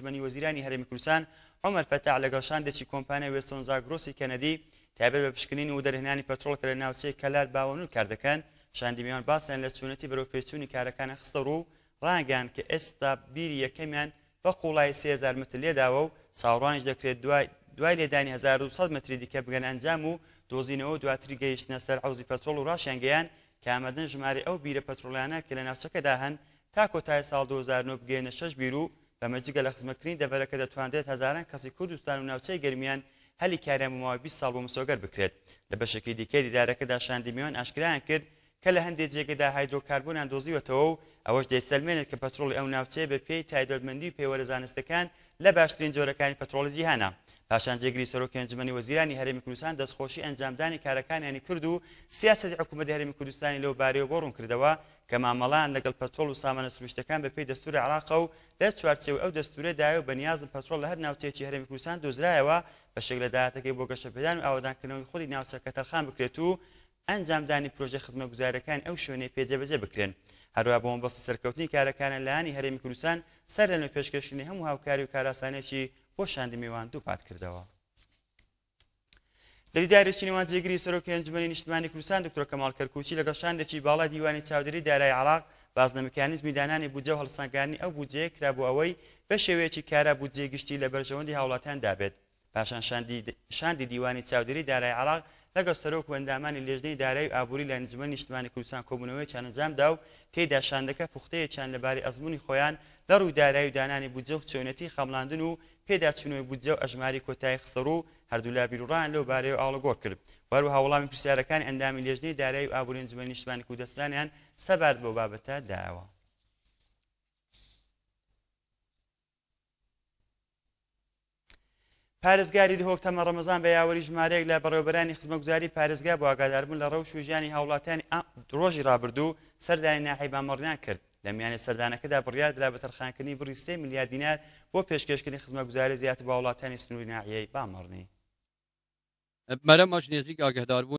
ژمنی وەزیرانی هەرمی کوردستان ئەمەەر فەتا لەگەڵشان دەچی کۆمپانیا وێستۆنزا گرۆسی کەنەدی تابێت بە پشکنین و دەرهێنانی پەترۆل کە لە ناوچەی کەلار باون و کاردەکەن شاندیمیان باسیان لە چونەتی بەرەوپێچوونی کارەکانە خستە ڕوو ڕانگەان کە ئێستا بیری یەکەمیان بە قوڵای 3000 متر لێداوە و چاوڕانش دەکرێت دوای دوای لێدانی 1200 متری دیکە بگەن ئەنجام و دۆزینەوە دواتری گەیشتە سەر حوزی پەترۆل و ڕاشیانگەیان کامەدن ژماری ئەو بیرە پەترۆلیانە کە لە ناوچەکەدا هەن تا کۆتای ساڵ 2009 بگەێنە شش بیر و بەمە جگە لە خزمەکردین دەبەرەکە دەتواندێت هزاران کەسی کوردستان و ناوچەی گرمیان هەلی کارێمەوە 20 ساڵ بۆ مسۆگەر بکرێت لە بەشێکی دیکەی دیدارەکەدا شاندی میوان ئاشکرایان کرد کە لە هەندێک جێگەدا هایدۆکاربوونان دۆزیوەتەوە و ئەوەش دەیسەلمێنێت کە پەترۆڵی ئەو ناوچەیە بە پێی تایدۆلمەندی و پەیوەرە زانستەکان لە باشترین جۆرەکانی پەترۆلی جیهانە پاشان جێگری سەرۆک ئەنجمەی وەزیرانی هەرمی کوردستان دەستخۆشی ئەنجامدانی کارەکانیانی کرد و سیاستی حکوومەتی هەرمی کوردستانی لەو بارەوە بۆ ڕوون کردەوە کە مامەڵان لەگەڵ پەتۆل و سامانە سروشتەکان بە پێی دەستوری عراق و لە چوارچێو ئەو دەستورە دای و بەنیازم پەتۆل لە هەر ناوچێکی هەرمی کوردستان دۆزرایەوە بە شێک لە داهاتەکەی بۆ گەشەپێدان و ئاوادانکردنەوەی خۆی ناوچەکە تەرخان بکرێت و ئەنجامدانی پرۆژە خزمە گوزارەکان ئەو شوێنەی پێجەبەجێ بکرێن. هەروە بۆم بەسی سەرکەوتنی کارەکانە لایانی هەرێمی کوردستان سەر لەنە پێشکەشتنی هەموو هاوکاری و کاراسانێکی بۆ شاندی میوان دوو پات کردەوە دەریداری چینوان جێگری سەرۆکی ئەنجمەی نیشتمانی کوردستان دکتۆر کەمال کەرکوچی لەگە شاندێکی باڵا دیوانی چاودری دارای عراق بازنەمەکانیزمی دانانی بودجە و هەڵسانگانی ئەو بودجەیە کرابوو ئەوەی بە شێوەیەکی کارە بودجێ گشتی لە بەرژەوەندی هاوڵاتیان دابێت پاشان شاندی دیوانی چاودری دارای عراق لەگەڵ سەرۆک وەندامانی لێژنەی دارای ئابووری لە نزمە نیشتمانی کوردستان کۆبوونەوەی چانەجامدا و تێدا شاندەکە پوختەیەکیان لەباری ئەزمموی خۆیان لە ڕووی دارای و دانانی بودجە و چۆنەتی خەملاندن و پێداچنەوەی بودجە و ئەژماری کۆتای خسەڕ و هەردوولا بیرڕان لەو بارەی و ئاڵگۆر کرد وەروها وڵامی پرسیارەکان ئەندامی لێژنەی دارای و ئابوورین زمانی نیشتمانی کوردستانیان سەبارد بۆ بابەتە داوە. پارێزگاری دهۆکتەمە ڕەمەزان بە یاوەری ژمارەیەک لە بەڕێوبەرانی خزمەگوزاری پارێزگا بۆ ئاگاداربوون لە ڕەوش و ژیانی هاوڵاتیانی درۆژی رابرردوو سەردانی ناحی بامەڕیان کرد لە میانە سەردانەکەدا بڕیار درا بە تەرخانکردنی بڕی سێ میلیاردینار بۆ پێشکەشکردنی خزمەگوزاری زیاتر بە وڵاتانی سنووری ناحیەی بامەڕنی. مەرەمەش نێزیک ئاگەدار بوو